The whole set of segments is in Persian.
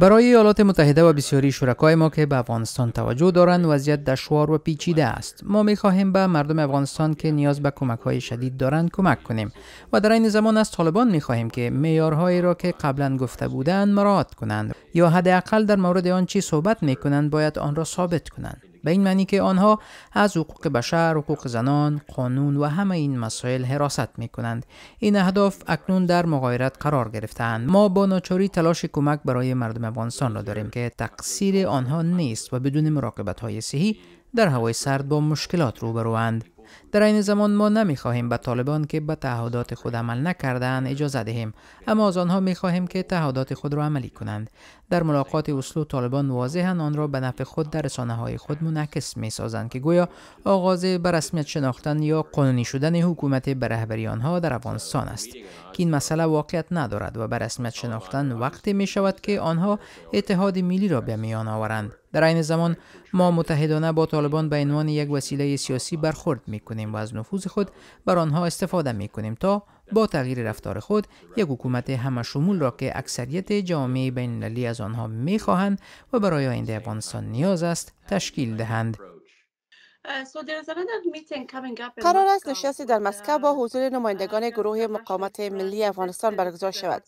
برای ایالات متحده و بسیاری شرکای ما که به افغانستان توجه دارند وضعیت دشوار و پیچیده است ما می خواهیم به مردم افغانستان که نیاز به کمک های شدید دارند کمک کنیم و در این زمان از طالبان می خواهیم که معیارهایی را که قبلا گفته بودند مراعات کنند یا حداقل در مورد آن چی صحبت می کنند باید آن را ثابت کنند به این معنی که آنها از حقوق بشر، حقوق زنان، قانون و همه این مسائل حراست می کنند. این اهداف اکنون در مغایرت قرار گرفتند. ما با ناچاری تلاش کمک برای مردم افغانستان را داریم که تقصیر آنها نیست و بدون مراقبت های صحی در هوای سرد با مشکلات روبروند. در این زمان ما نمیخواهیم به طالبان که به تعهدات خود عمل نکردن اجازه دهیم اما از آنها میخواهیم که تعهدات خود را عملی کنند در ملاقات اسلو طالبان واضحا آن را به نفع خود در رسانه های خود منعکس سازند که گویا آغاز به رسمیت شناختن یا قانونی شدن حکومت به آنها در افغانستان است که این مسئله واقعیت ندارد و به رسمیت شناختن وقتی می شود که آنها اتحاد ملی را به میان آورند در این زمان ما متحدانه با طالبان به عنوان یک وسیله سیاسی برخورد می کنیم و از نفوذ خود بر آنها استفاده می کنیم تا با تغییر رفتار خود یک حکومت همشمول را که اکثریت جامعه بین از آنها می خواهند و برای آینده افغانستان نیاز است تشکیل دهند قرار است نشستی در مسکو با حضور نمایندگان گروه مقامت ملی افغانستان برگزار شود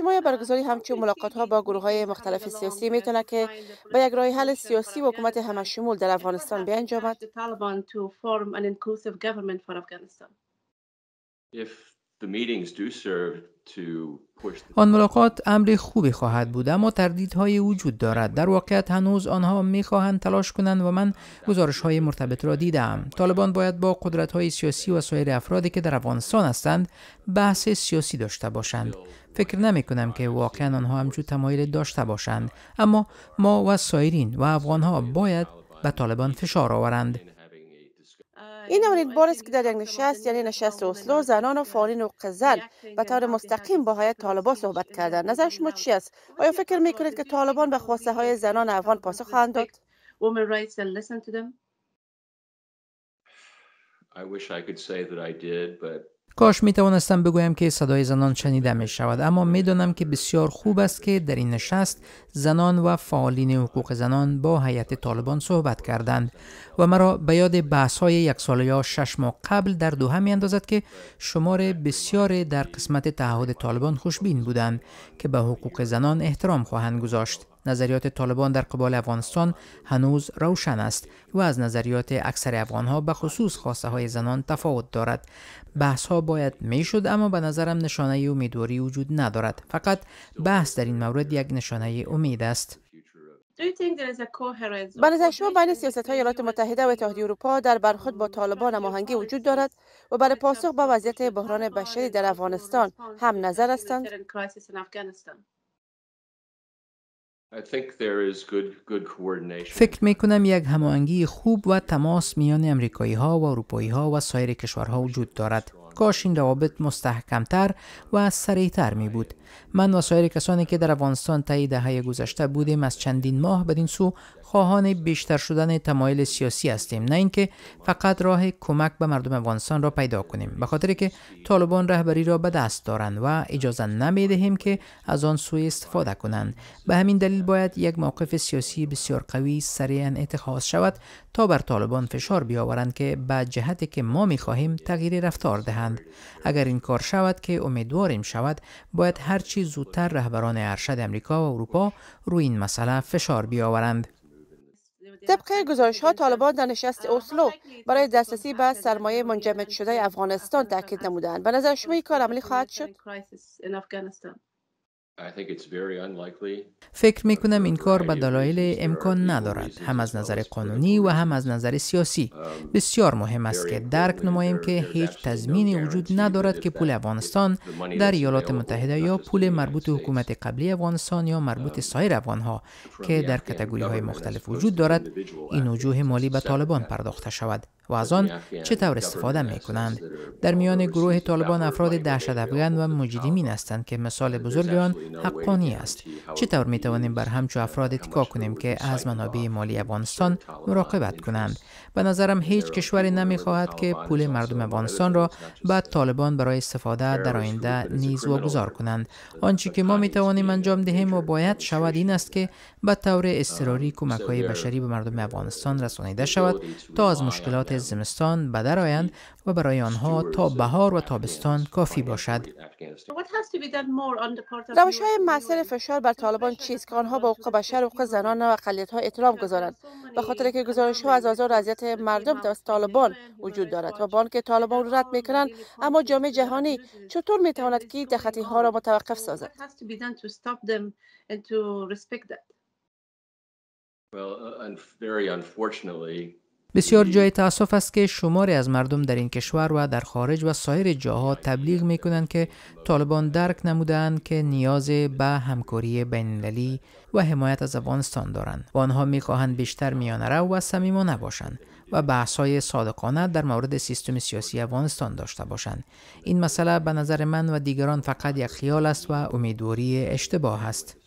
یا برگزاری همچون ملاقات ها با گروه های مختلف سیاسی میتونه که به یک راه حل سیاسی و حکومت همشمول در افغانستان بیانجامد If the meetings do serve آن ملاقات امر خوبی خواهد بود اما تردیدهایی وجود دارد در واقعیت هنوز آنها میخواهند تلاش کنند و من گزارش های مرتبط را دیدم طالبان باید با قدرت های سیاسی و سایر افرادی که در افغانستان هستند بحث سیاسی داشته باشند فکر نمی کنم که واقعا آنها همچو تمایل داشته باشند اما ما و سایرین و افغانها باید به طالبان فشار آورند این اولین آره، بار است که در یک نشست یعنی نشست اسلو زنان و فعالین و قزل، به طور مستقیم با های طالبان صحبت کردن. نظر شما چی است خب، آیا فکر می کنید که طالبان به خب، خواسته های زنان خب، افغان پاسخ خواهند داد I wish I could say that I did, کاش می توانستم بگویم که صدای زنان شنیده می شود اما می دانم که بسیار خوب است که در این نشست زنان و فعالین حقوق زنان با هیئت طالبان صحبت کردند و مرا به یاد بحث های یک سال یا شش ماه قبل در دوحه می اندازد که شمار بسیار در قسمت تعهد طالبان خوشبین بودند که به حقوق زنان احترام خواهند گذاشت نظریات طالبان در قبال افغانستان هنوز روشن است و از نظریات اکثر افغانها به خصوص خواسته های زنان تفاوت دارد بحث ها باید میشد اما به نظرم نشانه امیدواری وجود ندارد فقط بحث در این مورد یک نشانه امید است به نظر شما بین سیاست های ایالات متحده و اتحادیه اروپا در برخورد با طالبان هماهنگی وجود دارد و برای پاسخ به وضعیت بحران بشری در افغانستان هم نظر هستند فکر می کنم یک هماهنگی خوب و تماس میان امریکایی ها و اروپایی ها و سایر کشورها وجود دارد. کاش این روابط مستحکمتر و سریعتر می بود من و سایر کسانی که در افغانستان طی دهه گذشته بودیم از چندین ماه بدین سو خواهان بیشتر شدن تمایل سیاسی هستیم نه اینکه فقط راه کمک به مردم افغانستان را پیدا کنیم به خاطر که طالبان رهبری را به دست دارند و اجازه نمی دهیم که از آن سوی استفاده کنند به همین دلیل باید یک موقف سیاسی بسیار قوی سریعا اتخاذ شود تا بر طالبان فشار بیاورند که به جهتی که ما می تغییر رفتار دهند اگر این کار شود که امیدواریم شود باید هرچی زودتر رهبران ارشد امریکا و اروپا روی این مسئله فشار بیاورند طبق گزارش ها طالبان در نشست اسلو برای دسترسی به سرمایه منجمد شده افغانستان تاکید نمودند به نظر شما این کار عملی خواهد شد فکر می کنم این کار به دلایل امکان ندارد هم از نظر قانونی و هم از نظر سیاسی um, بسیار مهم است که درک نماییم که هیچ تضمینی وجود ندارد که پول افغانستان در ایالات متحده یا پول مربوط حکومت قبلی افغانستان یا مربوط um, سایر افغانها که در کتگوری های مختلف وجود دارد این وجوه مالی به طالبان پرداخته شود و از آن طور استفاده می کنند در میان گروه طالبان افراد دهشت افغان و مجرمین هستند که مثال بزرگ حقانی است چطور می توانیم بر همچو افراد اتکا کنیم که از منابع مالی افغانستان مراقبت کنند به نظرم هیچ کشوری نمی خواهد که پول مردم افغانستان را به طالبان برای استفاده در آینده نیز واگذار کنند آنچه که ما می توانیم انجام دهیم و باید شود این است که به طور اضطراری کمک های بشری به مردم افغانستان رسانیده شود تا از مشکلات زمستان به آیند و برای آنها تا بهار و تابستان کافی باشد. روش های فشار بر طالبان چیست که آنها با حقوق بشر و حقوق زنان و اقلیت ها احترام گذارند به خاطر که گزارش ها از آزار اذیت مردم دست طالبان وجود دارد و بانک طالبان رو رد می کنند اما جامعه جهانی چطور می تواند که دخطی ها را متوقف سازد Well, uh, بسیار جای تاسف است که شماری از مردم در این کشور و در خارج و سایر جاها تبلیغ می کنند که طالبان درک نمودند که نیاز به همکاری بین و حمایت از افغانستان دارند و آنها می خواهند بیشتر میانه و صمیمانه باشند و بحث صادقانه در مورد سیستم سیاسی افغانستان داشته باشند این مسئله به نظر من و دیگران فقط یک خیال است و امیدواری اشتباه است